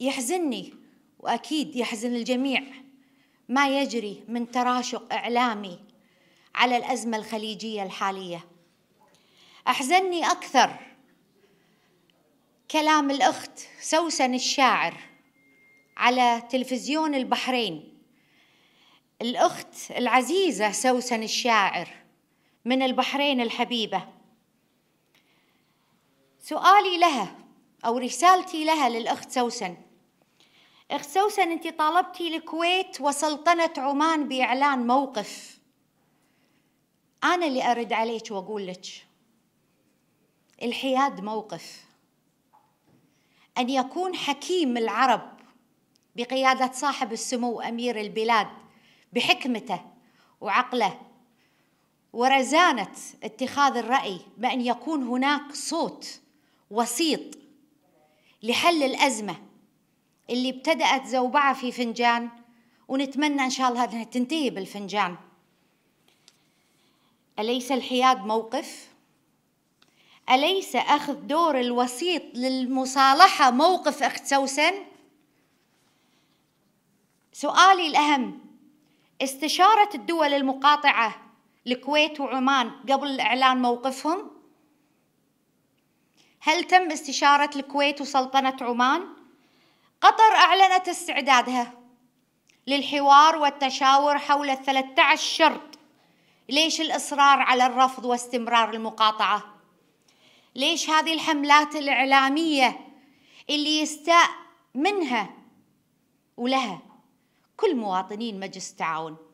يحزنني واكيد يحزن الجميع ما يجري من تراشق اعلامي على الازمه الخليجيه الحاليه احزنني اكثر كلام الاخت سوسن الشاعر على تلفزيون البحرين الاخت العزيزه سوسن الشاعر من البحرين الحبيبه سؤالي لها أو رسالتي لها للأخت سوسن أخت سوسن أنت طالبتي الكويت وسلطنة عمان بإعلان موقف أنا اللي أرد عليك وأقول لك الحياد موقف أن يكون حكيم العرب بقيادة صاحب السمو أمير البلاد بحكمته وعقله ورزانة اتخاذ الرأي بأن يكون هناك صوت وسيط لحل الأزمة اللي ابتدأت زوبعة في فنجان ونتمنى إن شاء الله أنها تنتهي بالفنجان أليس الحياد موقف؟ أليس أخذ دور الوسيط للمصالحة موقف أخت سوسن؟ سؤالي الأهم استشارة الدول المقاطعة الكويت وعمان قبل إعلان موقفهم هل تم استشارة الكويت وسلطنة عمان؟ قطر أعلنت استعدادها للحوار والتشاور حول ال 13 شرط ليش الإصرار على الرفض واستمرار المقاطعة؟ ليش هذه الحملات الإعلامية اللي يستاء منها ولها كل مواطنين مجلس التعاون